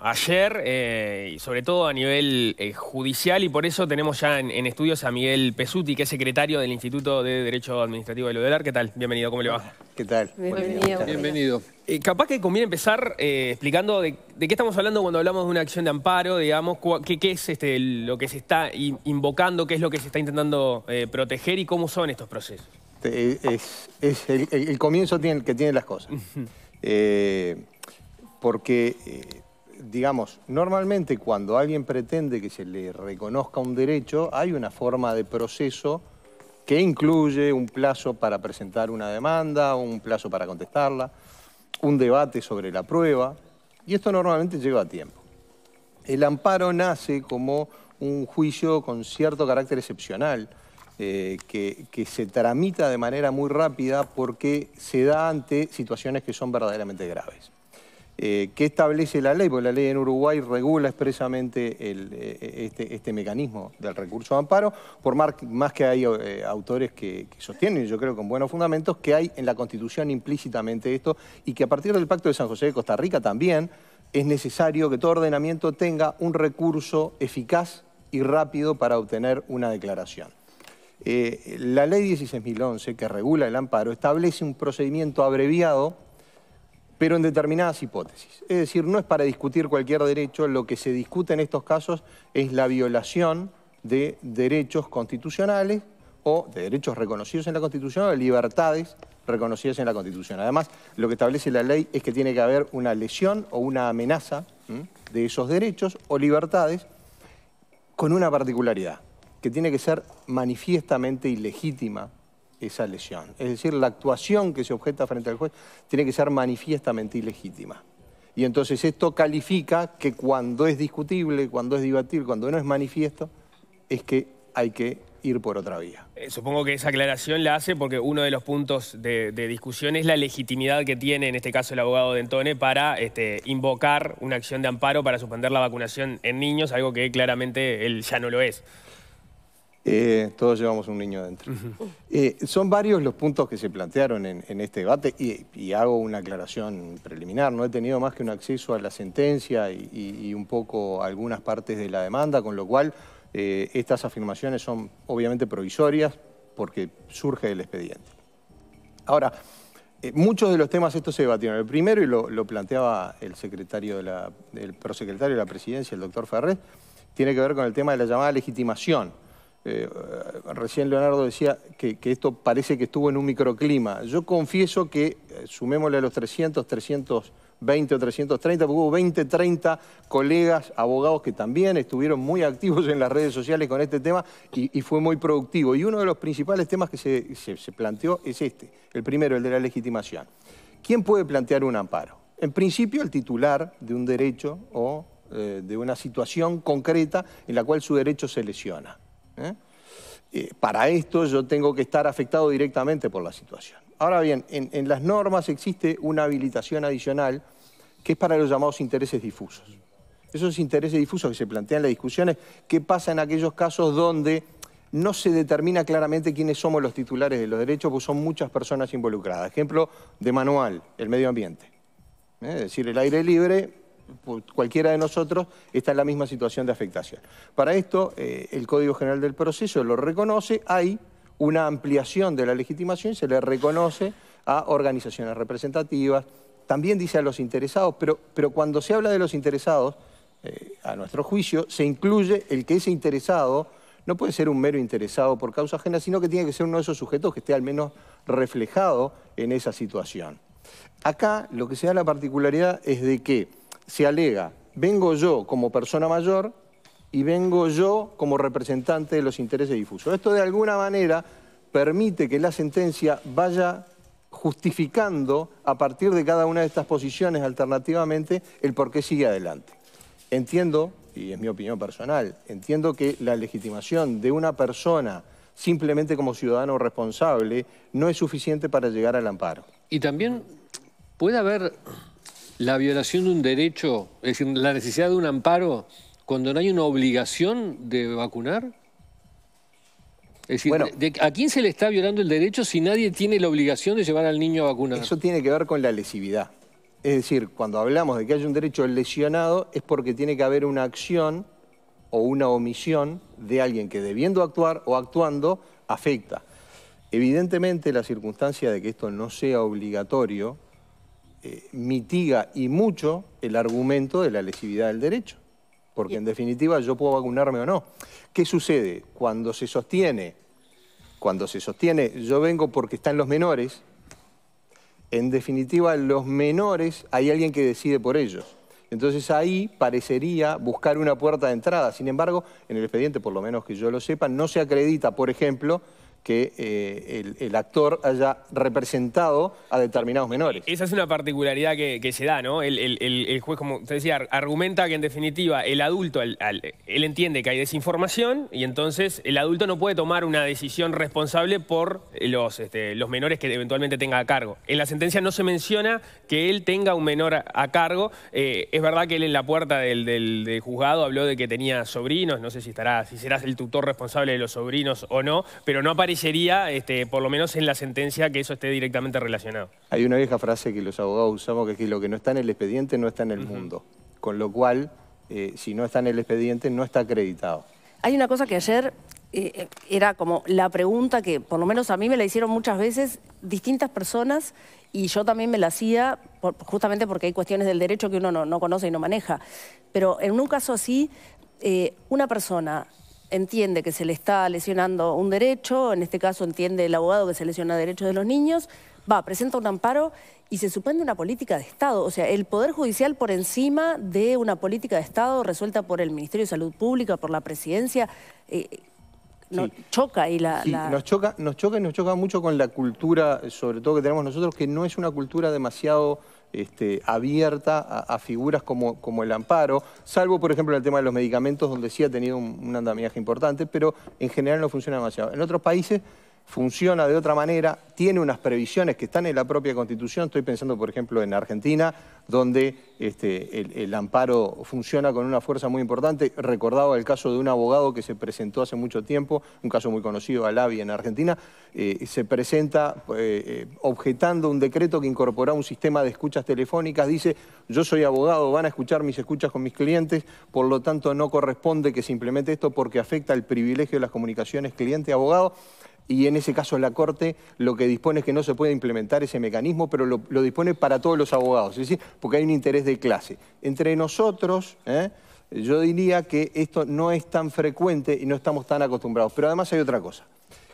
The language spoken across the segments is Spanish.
ayer, eh, y sobre todo a nivel eh, judicial, y por eso tenemos ya en, estudios a Miguel Pesuti, que es secretario del Instituto de Derecho Administrativo de Ludelar. ¿Qué tal? Bienvenido, ¿cómo le va? ¿Qué tal? Bienvenido. Eh, capaz que conviene empezar explicando de, qué estamos hablando cuando hablamos de una acción de amparo, digamos, qué, es este, lo que se está invocando, qué es lo que se está intentando proteger y cómo son estos procesos. Es, el, comienzo que tienen las cosas. porque digamos, normalmente cuando alguien pretende que se le reconozca un derecho, hay una forma de proceso que incluye un plazo para presentar una demanda, un plazo para contestarla, un debate sobre la prueba, y esto normalmente lleva tiempo. El amparo nace como un juicio con cierto carácter excepcional, eh, que, se tramita de manera muy rápida porque se da ante situaciones que son verdaderamente graves eh, ¿qué establece la ley? Porque la ley en Uruguay regula expresamente eh, eh, este, este, mecanismo del recurso de amparo, por más que hay eh, autores que, sostienen, yo creo con buenos fundamentos, que hay en la Constitución implícitamente esto y que a partir del Pacto de San José de Costa Rica también es necesario que todo ordenamiento tenga un recurso eficaz y rápido para obtener una declaración. la ley 16.011, que regula el amparo, establece un procedimiento abreviado pero en determinadas hipótesis. Es decir, no es para discutir cualquier derecho, lo que se discute en estos casos es la violación de derechos constitucionales o de derechos reconocidos en la Constitución o de libertades reconocidas en la Constitución. Además, lo que establece la ley es que tiene que haber una lesión o una amenaza de esos derechos o libertades con una particularidad, que tiene que ser manifiestamente ilegítima esa lesión. Es decir, la actuación que se objeta frente al juez tiene que ser manifiestamente ilegítima. Y entonces esto califica que cuando es discutible, cuando es debatir, cuando no es manifiesto, es que hay que ir por otra vía. Eh, supongo que esa aclaración la hace porque uno de los puntos de, discusión es la legitimidad que tiene, en este caso, el abogado Dentone para este, invocar una acción de amparo para suspender la vacunación en niños, algo que claramente él ya no lo es. Eh, todos llevamos un niño dentro. Eh, son varios los puntos que se plantearon en, este debate y, hago una aclaración preliminar. No he tenido más que un acceso a la sentencia y, un poco algunas partes de la demanda, con lo cual eh, estas afirmaciones son obviamente provisorias porque surge del expediente. Ahora, muchos de los temas estos se debatieron. El primero, y lo, planteaba el, secretario de la, el prosecretario de la presidencia, el doctor Ferrer, tiene que ver con el tema de la llamada legitimación eh, recién Leonardo decía que, esto parece que estuvo en un microclima. Yo confieso que, eh, sumémosle a los 300, 320 o 330, hubo 20, 30 colegas, abogados que también estuvieron muy activos en las redes sociales con este tema y, fue muy productivo. Y uno de los principales temas que se, planteó es este, el primero, el de la legitimación. ¿Quién puede plantear un amparo? En principio, el titular de un derecho o eh, de una situación concreta en la cual su derecho se lesiona. ¿eh? Eh, para esto yo tengo que estar afectado directamente por la situación. Ahora bien, en, las normas existe una habilitación adicional que es para los llamados intereses difusos. Esos intereses difusos que se plantean en las discusiones, ¿qué pasa en aquellos casos donde no se determina claramente quiénes somos los titulares de los derechos, porque son muchas personas involucradas? Ejemplo de manual, el medio ambiente. ¿Eh? Es decir, el aire libre pues, cualquiera de nosotros está en la misma situación de afectación. Para esto, eh, el Código General del Proceso lo reconoce, hay una ampliación de la legitimación se le reconoce a organizaciones representativas, también dice a los interesados, pero, pero cuando se habla de los interesados, eh, a nuestro juicio, se incluye el que ese interesado no puede ser un mero interesado por causa ajena, sino que tiene que ser uno de esos sujetos que esté al menos reflejado en esa situación. Acá lo que se da la particularidad es de que se alega, vengo yo como persona mayor y vengo yo como representante de los intereses difusos. Esto de alguna manera permite que la sentencia vaya justificando a partir de cada una de estas posiciones alternativamente el por qué sigue adelante. Entiendo, y es mi opinión personal, entiendo que la legitimación de una persona simplemente como ciudadano responsable no es suficiente para llegar al amparo. Y también puede haber la violación de un derecho, es decir, la necesidad de un amparo cuando no hay una obligación de vacunar? Es decir, ¿a quién se le está violando el derecho si nadie tiene la obligación de llevar al niño a vacunar? Eso tiene que ver con la lesividad. Es decir, cuando hablamos de que hay un derecho lesionado es porque tiene que haber una acción o una omisión de alguien que debiendo actuar o actuando afecta. Evidentemente la circunstancia de que esto no sea obligatorio eh, mitiga y mucho el argumento de la lesividad del derecho. Porque en definitiva yo puedo vacunarme o no. ¿Qué sucede? Cuando se sostiene, cuando se sostiene, yo vengo porque están los menores, en definitiva los menores hay alguien que decide por ellos. Entonces ahí parecería buscar una puerta de entrada. Sin embargo, en el expediente, por lo menos que yo lo sepa, no se acredita, por ejemplo, que eh, el, actor haya representado a determinados menores. Esa es una particularidad que, se da, ¿no? El, juez, como usted decía, argumenta que en definitiva el adulto, él entiende que hay desinformación y entonces el adulto no puede tomar una decisión responsable por este, los, menores que eventualmente tenga a cargo. En la sentencia no se menciona que él tenga un menor a, cargo. Eh, es verdad que él en la puerta del, juzgado habló de que tenía sobrinos, no sé si, estará, si serás el tutor responsable de los sobrinos o no, pero no aparece parecería, este, por lo menos en la sentencia, que eso esté directamente relacionado. Hay una vieja frase que los abogados usamos que es que lo que no está en el expediente no está en el mundo. Con lo cual, eh, si no está en el expediente, no está acreditado. Hay una cosa que ayer eh, eh, era como la pregunta que por lo menos a mí me la hicieron muchas veces distintas personas y yo también me la hacía justamente porque hay cuestiones del derecho que uno no, conoce y no maneja. Pero en un caso así, una persona entiende que se le está lesionando un derecho, en este caso entiende el abogado que se lesiona derechos de los niños, va, presenta un amparo y se suspende una política de Estado. O sea, el Poder Judicial por encima de una política de Estado resuelta por el Ministerio de Salud Pública, por la Presidencia, eh, choca y la, Nos, choca, nos choca y nos choca mucho con la cultura, sobre todo que tenemos nosotros, que no es una cultura demasiado este, abierta a, figuras como, como, el amparo, salvo por ejemplo en el tema de los medicamentos donde sí ha tenido un andamiaje importante, pero en general no funciona demasiado. En otros países funciona de otra manera, tiene unas previsiones que están en la propia Constitución. Estoy pensando, por ejemplo, en Argentina, donde este, el, amparo funciona con una fuerza muy importante. Recordaba el caso de un abogado que se presentó hace mucho tiempo, un caso muy conocido, Alavi, en Argentina. Eh, se presenta eh, eh, objetando un decreto que incorpora un sistema de escuchas telefónicas. Dice, yo soy abogado, van a escuchar mis escuchas con mis clientes, por lo tanto no corresponde que se implemente esto porque afecta el privilegio de las comunicaciones cliente-abogado y en ese caso la Corte lo que dispone es que no se puede implementar ese mecanismo, pero lo, dispone para todos los abogados, es decir, porque hay un interés de clase. Entre nosotros, ¿eh? yo diría que esto no es tan frecuente y no estamos tan acostumbrados, pero además hay otra cosa.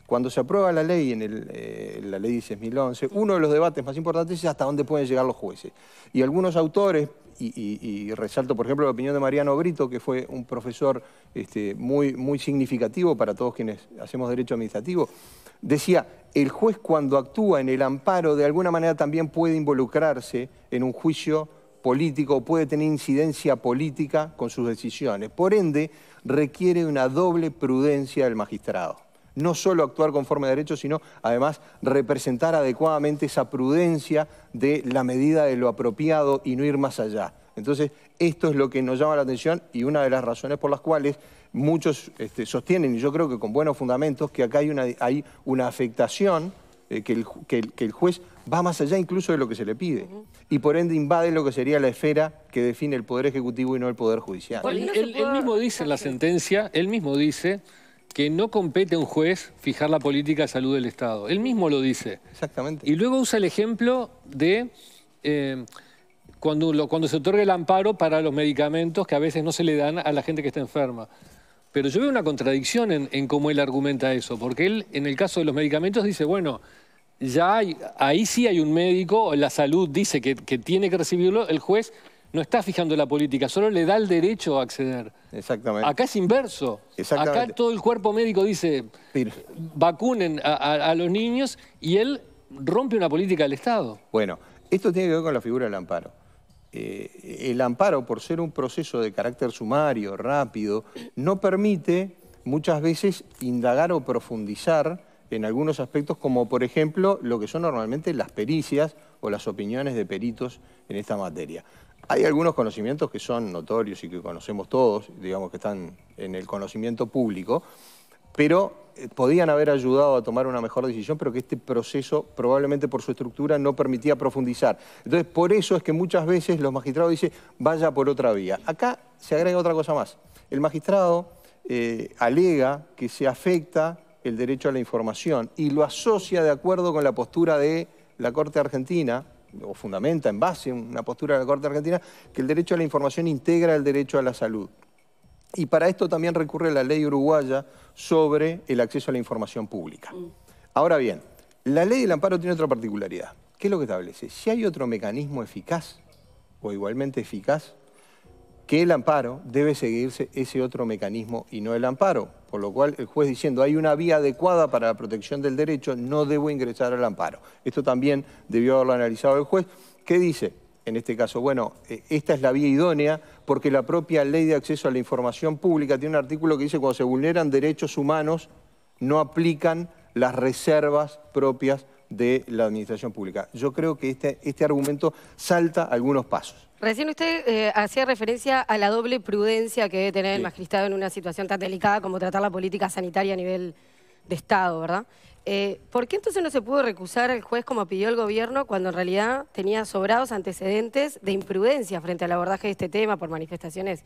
Cuando se aprueba la ley, en eh, la ley 2011, uno de los debates más importantes es hasta dónde pueden llegar los jueces. Y algunos autores, y, resalto por ejemplo la opinión de Mariano Brito, que fue un profesor este, muy, muy significativo para todos quienes hacemos derecho administrativo, decía, el juez cuando actúa en el amparo de alguna manera también puede involucrarse en un juicio político, puede tener incidencia política con sus decisiones. Por ende, requiere una doble prudencia del magistrado no solo actuar conforme a derecho, sino además representar adecuadamente esa prudencia de la medida de lo apropiado y no ir más allá. Entonces, esto es lo que nos llama la atención y una de las razones por las cuales muchos este, sostienen, y yo creo que con buenos fundamentos, que acá hay una, hay una afectación eh, que, el, que, el, juez va más allá incluso de lo que se le pide. Y por ende invade lo que sería la esfera que define el Poder Ejecutivo y no el Poder Judicial. él mismo dice en la sentencia, él mismo dice que no compete a un juez fijar la política de salud del Estado. Él mismo lo dice. Exactamente. Y luego usa el ejemplo de eh, cuando, cuando se otorga el amparo para los medicamentos que a veces no se le dan a la gente que está enferma. Pero yo veo una contradicción en, cómo él argumenta eso, porque él en el caso de los medicamentos dice, bueno, ya ahí sí hay un médico, la salud dice que tiene que recibirlo, el juez no está fijando la política, solo le da el derecho a acceder. Exactamente. Acá es inverso. Acá todo el cuerpo médico dice, vacunen a, los niños y él rompe una política del Estado. Bueno, esto tiene que ver con la figura del amparo. Eh, el amparo, por ser un proceso de carácter sumario, rápido, no permite muchas veces indagar o profundizar en algunos aspectos, como por ejemplo lo que son normalmente las pericias o las opiniones de peritos en esta materia. Hay algunos conocimientos que son notorios y que conocemos todos, digamos que están en el conocimiento público, pero eh, podían haber ayudado a tomar una mejor decisión, pero que este proceso probablemente por su estructura no permitía profundizar. Entonces, por eso es que muchas veces los magistrados dicen, vaya por otra vía. Acá se agrega otra cosa más. El magistrado eh, alega que se afecta el derecho a la información y lo asocia de acuerdo con la postura de la Corte Argentina, o fundamenta en base a una postura de la Corte Argentina, que el derecho a la información integra el derecho a la salud. Y para esto también recurre la ley uruguaya sobre el acceso a la información pública. Mm. Ahora bien, la ley del amparo tiene otra particularidad. ¿Qué es lo que establece? Si hay otro mecanismo eficaz o igualmente eficaz que el amparo debe seguirse ese otro mecanismo y no el amparo. Por lo cual el juez diciendo hay una vía adecuada para la protección del derecho, no debo ingresar al amparo. Esto también debió haberlo analizado el juez. ¿Qué dice? En este caso, bueno, eh, esta es la vía idónea porque la propia ley de acceso a la información pública tiene un artículo que dice cuando se vulneran derechos humanos no aplican las reservas propias de la administración pública. Yo creo que este, este argumento salta algunos pasos. Recién usted eh, hacía referencia a la doble prudencia que debe tener el magistrado en una situación tan delicada como tratar la política sanitaria a nivel de Estado, ¿verdad? Eh, ¿Por qué entonces no se pudo recusar el juez como pidió el gobierno cuando en realidad tenía sobrados antecedentes de imprudencia frente al abordaje de este tema por manifestaciones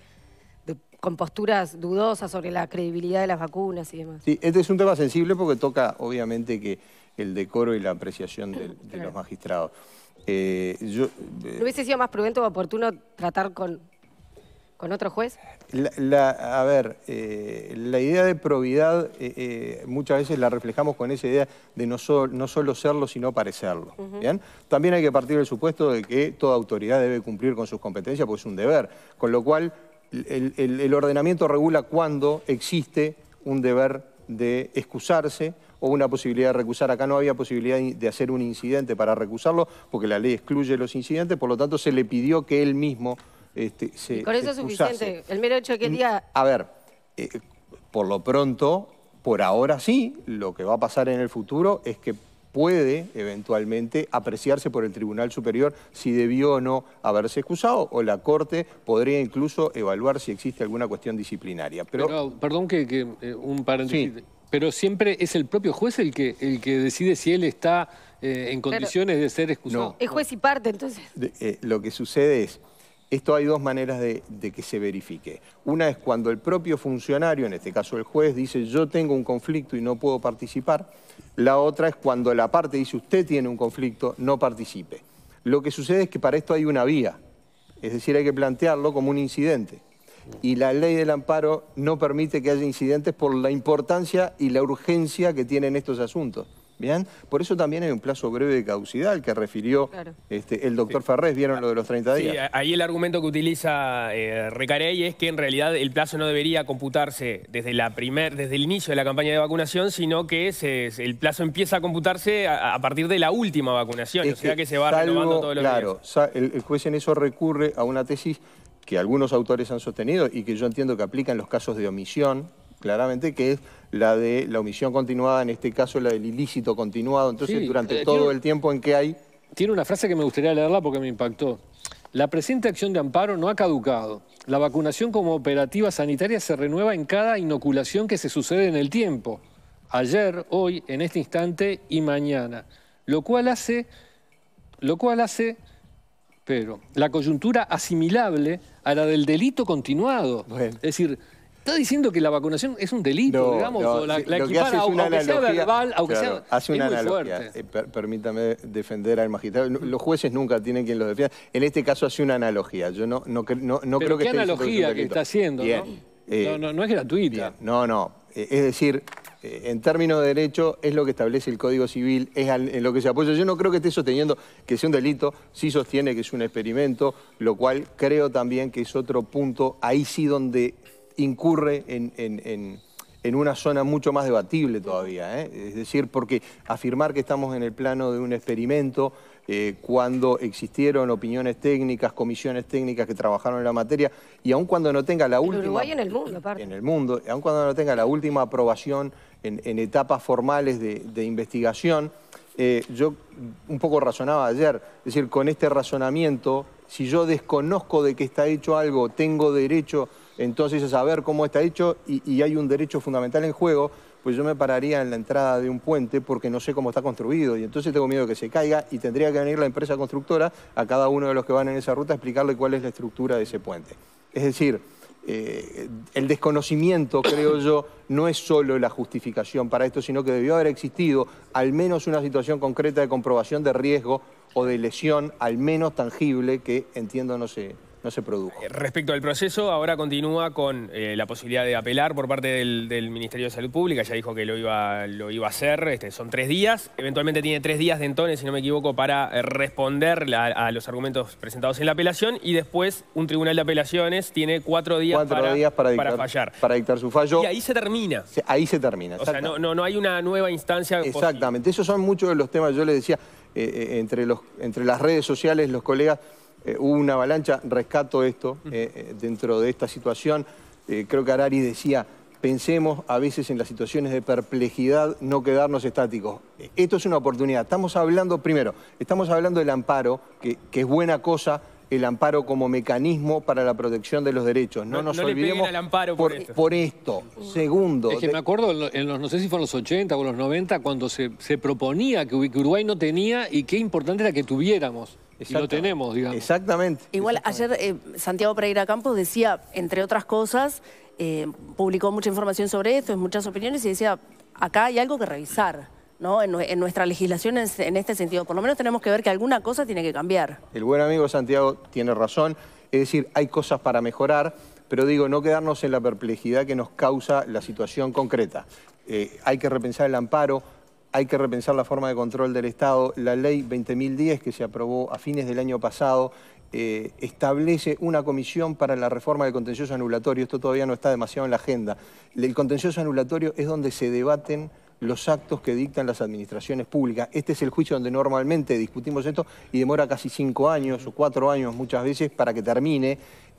con posturas dudosas sobre la credibilidad de las vacunas y demás? Sí, este es un tema sensible porque toca obviamente que el decoro y la apreciación de, los magistrados. Eh, ¿No hubiese sido más prudente o oportuno tratar con, otro juez? La, a ver, eh, la idea de probidad eh, muchas veces la reflejamos con esa idea de no, solo serlo, sino parecerlo. ¿bien? También hay que partir del supuesto de que toda autoridad debe cumplir con sus competencias, porque es un deber. Con lo cual, el, el ordenamiento regula cuándo existe un deber de excusarse o una posibilidad de recusar. Acá no había posibilidad de hacer un incidente para recusarlo, porque la ley excluye los incidentes, por lo tanto se le pidió que él mismo este, se Con eso es suficiente, el mero hecho de que el día... A ver, eh, por lo pronto, por ahora sí, lo que va a pasar en el futuro es que puede eventualmente apreciarse por el Tribunal Superior si debió o no haberse excusado o la Corte podría incluso evaluar si existe alguna cuestión disciplinaria. Pero, perdón que, eh, un paréntesis. Pero siempre es el propio juez el que, el que decide si él está eh, en condiciones de ser excusado. No, es juez y parte, entonces. Eh, lo que sucede es, esto hay dos maneras de, que se verifique. Una es cuando el propio funcionario, en este caso el juez, dice yo tengo un conflicto y no puedo participar. La otra es cuando la parte dice usted tiene un conflicto, no participe. Lo que sucede es que para esto hay una vía, es decir, hay que plantearlo como un incidente. Y la ley del amparo no permite que haya incidentes por la importancia y la urgencia que tienen estos asuntos. Bien, por eso también hay un plazo breve de caducidad al que refirió este, el doctor sí. Ferrés, vieron lo de los 30 días. ahí el argumento que utiliza eh, Recarey es que en realidad el plazo no debería computarse desde, la primer, desde el inicio de la campaña de vacunación, sino que el plazo empieza a computarse a, partir de la última vacunación, o sea que, se va renovando todo lo Claro, El, el juez en eso recurre a una tesis que algunos autores han sostenido y que yo entiendo que aplica en los casos de omisión, claramente, que es la de la omisión continuada, en este caso la del ilícito continuado. Entonces, durante eh, todo el tiempo en que hay... Tiene una frase que me gustaría leerla porque me impactó. La presente acción de amparo no ha caducado. La vacunación como operativa sanitaria se renueva en cada inoculación que se sucede en el tiempo. Ayer, hoy, en este instante y mañana. Lo cual hace... Lo cual hace pero la coyuntura asimilable a la del delito continuado. Es decir, ¿Está diciendo que la vacunación es un delito, digamos? la, la equipara, aunque analogía, sea verbal, aunque sea... Hace una muy fuerte. Eh, permítame defender al magistrado. Los jueces nunca tienen quien los defienda. En este caso hace una analogía. Yo no, no, no, no creo que... ¿Qué analogía que está haciendo? Eh, ¿no? ¿no? es gratuita. No, no. Eh, es decir, en términos de derecho, es lo que establece el Código Civil, es en lo que se apoya. Yo no creo que esté sosteniendo que sea un delito, sí sostiene que es un experimento, lo cual creo también que es otro punto, ahí sí donde incurre en, una zona mucho más debatible todavía. ¿eh? Es decir, porque afirmar que estamos en el plano de un experimento eh, cuando existieron opiniones técnicas, comisiones técnicas que trabajaron en la materia, y aun cuando no tenga la última... en el mundo, aparte. aun cuando no tenga la última aprobación en, etapas formales de, investigación, eh, yo un poco razonaba ayer, es decir, con este razonamiento, si yo desconozco de que está hecho algo, tengo derecho entonces a saber cómo está hecho y, hay un derecho fundamental en juego, pues yo me pararía en la entrada de un puente porque no sé cómo está construido y entonces tengo miedo que se caiga y tendría que venir la empresa constructora a cada uno de los que van en esa ruta a explicarle cuál es la estructura de ese puente. Es decir, eh, el desconocimiento, creo yo, no es solo la justificación para esto, sino que debió haber existido al menos una situación concreta de comprobación de riesgo o de lesión, al menos tangible, que entiendo no sé, no se produjo. Eh, respecto al proceso, ahora continúa con eh, la posibilidad de apelar por parte del, Ministerio de Salud Pública, ya dijo que lo iba, lo iba a hacer, este, son tres días, eventualmente tiene tres días de entonces, si no me equivoco, para eh, responder a los argumentos presentados en la apelación y después un tribunal de apelaciones tiene cuatro días, para, para, fallar. Para dictar su fallo. Y ahí se termina. ahí se termina. O sea, no, no, no, hay una nueva instancia. Exactamente, esos son muchos de los temas, yo les decía, entre, los, entre las redes sociales, los colegas eh, hubo una avalancha, rescato esto eh, eh, dentro de esta situación. creo que Arari decía, pensemos a veces en las situaciones de perplejidad, no quedarnos estáticos. E-, esto es una oportunidad. Estamos hablando, primero, estamos hablando del amparo, que, que es buena cosa, el amparo como mecanismo para la protección de los derechos. No, nos olvidemos amparo por, esto. Segundo. Es que me acuerdo, en los, no sé si fue en los 80 o los 90, cuando se, se proponía que Uruguay no tenía y qué importante era que tuviéramos y lo tenemos, digamos. Exactamente. Igual ayer eh, Santiago Pereira Campos decía, entre otras cosas, eh, publicó mucha información sobre esto, muchas opiniones, y decía, acá hay algo que revisar. ¿no? En, nuestra legislación en, este sentido. Por lo menos tenemos que ver que alguna cosa tiene que cambiar. El buen amigo Santiago tiene razón. Es decir, hay cosas para mejorar, pero digo, no quedarnos en la perplejidad que nos causa la situación concreta. Eh, hay que repensar el amparo, hay que repensar la forma de control del Estado. La ley 20.010, que se aprobó a fines del año pasado, eh, establece una comisión para la reforma del contencioso anulatorio. Esto todavía no está demasiado en la agenda. El contencioso anulatorio es donde se debaten los actos que dictan las administraciones públicas. Este es el juicio donde normalmente discutimos esto y demora casi cinco años o cuatro años muchas veces para que termine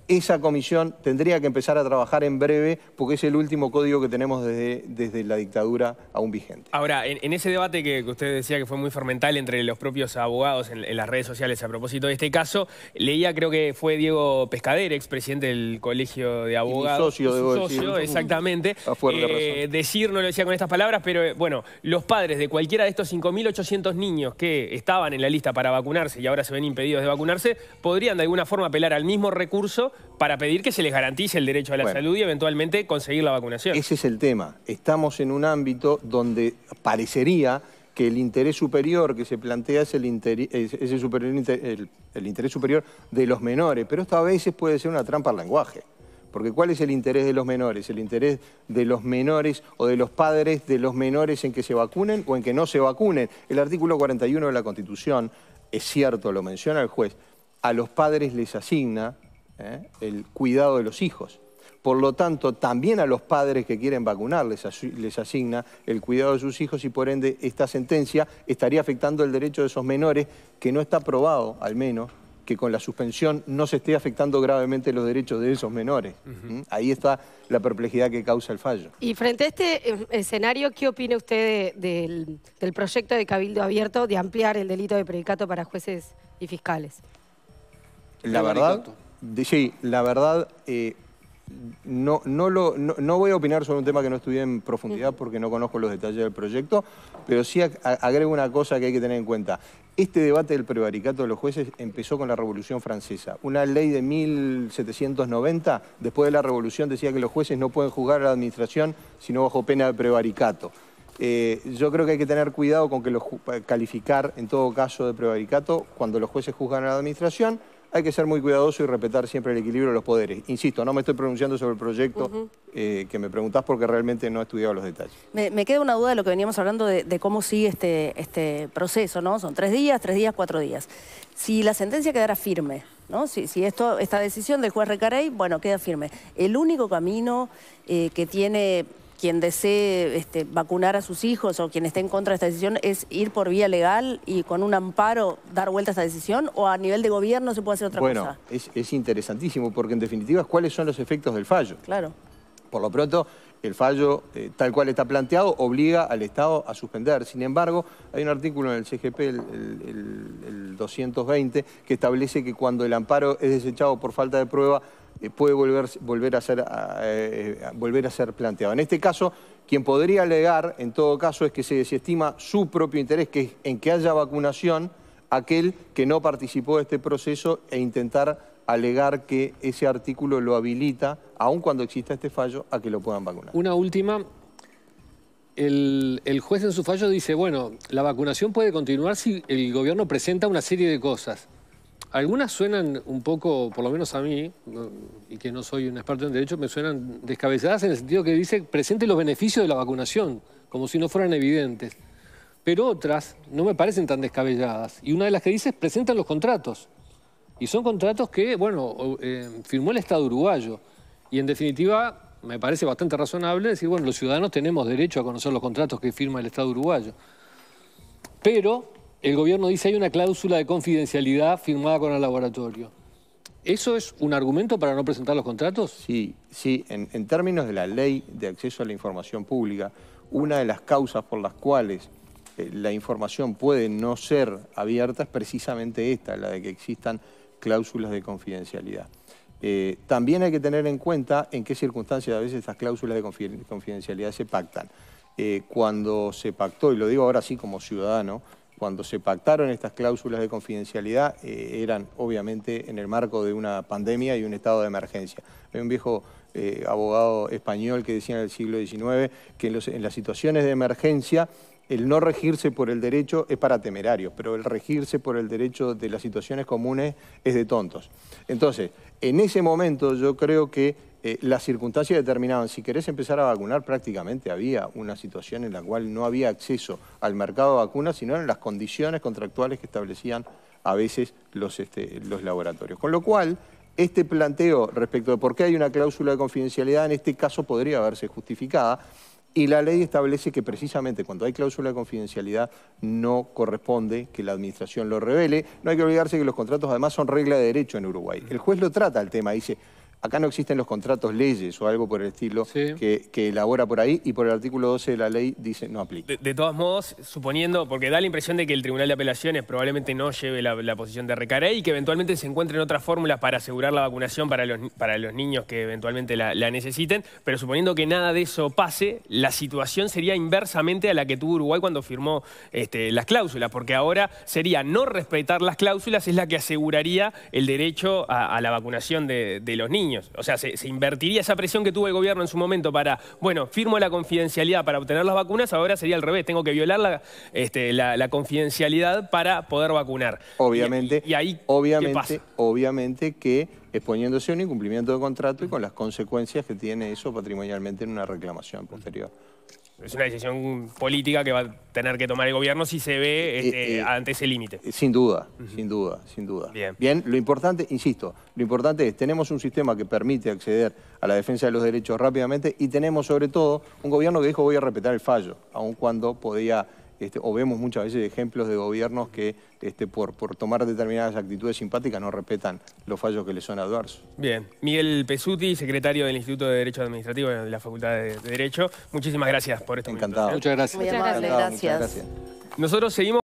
esa comisión tendría que empezar a trabajar en breve porque es el último código que tenemos desde, desde la dictadura aún vigente. Ahora, en, ese debate que, usted decía que fue muy fermental entre los propios abogados en, las redes sociales a propósito de este caso, leía, creo que fue Diego Pescader, expresidente del Colegio de Abogados. Y socio, socio, exactamente. A eh, razón. Decir, no lo decía con estas palabras, pero eh, bueno, los padres de cualquiera de estos 5.800 niños que estaban en la lista para vacunarse y ahora se ven impedidos de vacunarse, podrían de alguna forma apelar al mismo recurso para pedir que se les garantice el derecho a la salud y eventualmente conseguir la vacunación. Ese es el tema. Estamos en un ámbito donde parecería que el interés superior que se plantea es el, el interés superior de los menores, pero esto a veces puede ser una trampa al lenguaje. Porque ¿cuál es el interés de los menores? ¿El interés de los menores o de los padres de los menores en que se vacunen o en que no se vacunen? El artículo 41 de la Constitución, es cierto, lo menciona el juez, a los padres les asigna ¿eh? el cuidado de los hijos. Por lo tanto, también a los padres que quieren vacunar les, asigna el cuidado de sus hijos y por ende esta sentencia estaría afectando el derecho de esos menores que no está probado, al menos, que con la suspensión no se esté afectando gravemente los derechos de esos menores. Ahí está la perplejidad que causa el fallo. Y frente a este eh, escenario, ¿qué opina usted del, del proyecto de Cabildo Abierto de ampliar el delito de predicato para jueces y fiscales? La verdad... Sí, la verdad, eh, no, voy a opinar sobre un tema que no estudié en profundidad porque no conozco los detalles del proyecto, pero sí agrego una cosa que hay que tener en cuenta. Este debate del prevaricato de los jueces empezó con la Revolución Francesa. Una ley de 1790, después de la Revolución, decía que los jueces no pueden juzgar a la administración sino bajo pena de prevaricato. Eh, yo creo que hay que tener cuidado con que calificar en todo caso de prevaricato cuando los jueces juzgan a la administración hay que ser muy cuidadoso y respetar siempre el equilibrio de los poderes. Insisto, no me estoy pronunciando sobre el proyecto eh, que me preguntás porque realmente no he estudiado los detalles. Me, queda una duda de lo que veníamos hablando de, cómo sigue este, este proceso, ¿no? Son tres días, tres días, cuatro días. Si la sentencia quedara firme, ¿no? Si, esto, esta decisión del juez Recarey, bueno, queda firme. El único camino eh, que tiene quien desee este, vacunar a sus hijos o quien esté en contra de esta decisión es ir por vía legal y con un amparo dar vuelta a esta decisión o a nivel de gobierno se puede hacer otra cosa? Bueno, es, interesantísimo porque en definitiva cuáles son los efectos del fallo. Claro. Por lo pronto, el fallo eh, tal cual está planteado obliga al Estado a suspender. Sin embargo, hay un artículo en el CGP, el 220, que establece que cuando el amparo es desechado por falta de prueba eh, puede volver, volver, a ser, eh, volver a ser planteado. En este caso, quien podría alegar, en todo caso, es que se desestima su propio interés que es en que haya vacunación aquel que no participó de este proceso e intentar alegar que ese artículo lo habilita, aun cuando exista este fallo, a que lo puedan vacunar. Una última. el, juez en su fallo dice, bueno, la vacunación puede continuar si el gobierno presenta una serie de cosas algunas suenan un poco, por lo menos a mí, y que no soy un experto en derecho, me suenan descabelladas en el sentido que dice presente los beneficios de la vacunación, como si no fueran evidentes. Pero otras no me parecen tan descabelladas. Y una de las que dice es presentan los contratos. Y son contratos que, bueno, eh, firmó el Estado uruguayo. Y en definitiva, me parece bastante razonable decir, bueno, los ciudadanos tenemos derecho a conocer los contratos que firma el Estado uruguayo. Pero el gobierno dice hay una cláusula de confidencialidad firmada con el laboratorio. ¿Eso es un argumento para no presentar los contratos? Sí, sí. En, términos de la ley de acceso a la información pública, una de las causas por las cuales eh, la información puede no ser abierta es precisamente esta, la de que existan cláusulas de confidencialidad. Eh, también hay que tener en cuenta en qué circunstancias a veces estas cláusulas de confidencialidad se pactan. Eh, cuando se pactó, y lo digo ahora sí como ciudadano, cuando se pactaron estas cláusulas de confidencialidad eh, eran obviamente en el marco de una pandemia y un estado de emergencia. Hay un viejo eh, abogado español que decía en el siglo XIX que en las situaciones de emergencia el no regirse por el derecho es para temerarios, pero el regirse por el derecho de las situaciones comunes es de tontos. Entonces, en ese momento yo creo que eh, las circunstancias determinaban, si querés empezar a vacunar, prácticamente había una situación en la cual no había acceso al mercado de vacunas, sino en las condiciones contractuales que establecían a veces los, este, los laboratorios. Con lo cual, este planteo respecto de por qué hay una cláusula de confidencialidad, en este caso podría haberse justificada, y la ley establece que precisamente cuando hay cláusula de confidencialidad no corresponde que la administración lo revele. No hay que olvidarse que los contratos además son regla de derecho en Uruguay. El juez lo trata el tema, dice, Acá no existen los contratos leyes o algo por el estilo que, elabora por ahí y por el artículo 12 de la ley dice no aplica. De, todos modos, suponiendo, porque da la impresión de que el Tribunal de Apelaciones probablemente no lleve la, posición de Recarey y que eventualmente se encuentren otras fórmulas para asegurar la vacunación para los, para los niños que eventualmente la, necesiten, pero suponiendo que nada de eso pase, la situación sería inversamente a la que tuvo Uruguay cuando firmó este, las cláusulas, porque ahora sería no respetar las cláusulas es la que aseguraría el derecho a, la vacunación de los niños. O sea, se, invertiría esa presión que tuvo el gobierno en su momento para, bueno, firmo la confidencialidad para obtener las vacunas, ahora sería al revés, tengo que violar la, este, la, confidencialidad para poder vacunar. Obviamente, y, ahí, obviamente, obviamente que exponiéndose a un incumplimiento de contrato y con las consecuencias que tiene eso patrimonialmente en una reclamación posterior es una decisión política que va a tener que tomar el gobierno si se ve eh, este, eh, ante ese límite. Eh, sin duda, sin duda, sin duda. Bien. Bien, lo importante, insisto, lo importante es, tenemos un sistema que permite acceder a la defensa de los derechos rápidamente y tenemos sobre todo un gobierno que dijo voy a respetar el fallo, aun cuando podía este, o vemos muchas veces ejemplos de gobiernos que este, por, tomar determinadas actitudes simpáticas no respetan los fallos que le son adversos. Bien, Miguel Pesuti, secretario del Instituto de Derecho Administrativo de la Facultad de Derecho, muchísimas gracias por este Encantado. ¿eh? Muchas gracias. Muchas gracias. gracias. Nosotros seguimos.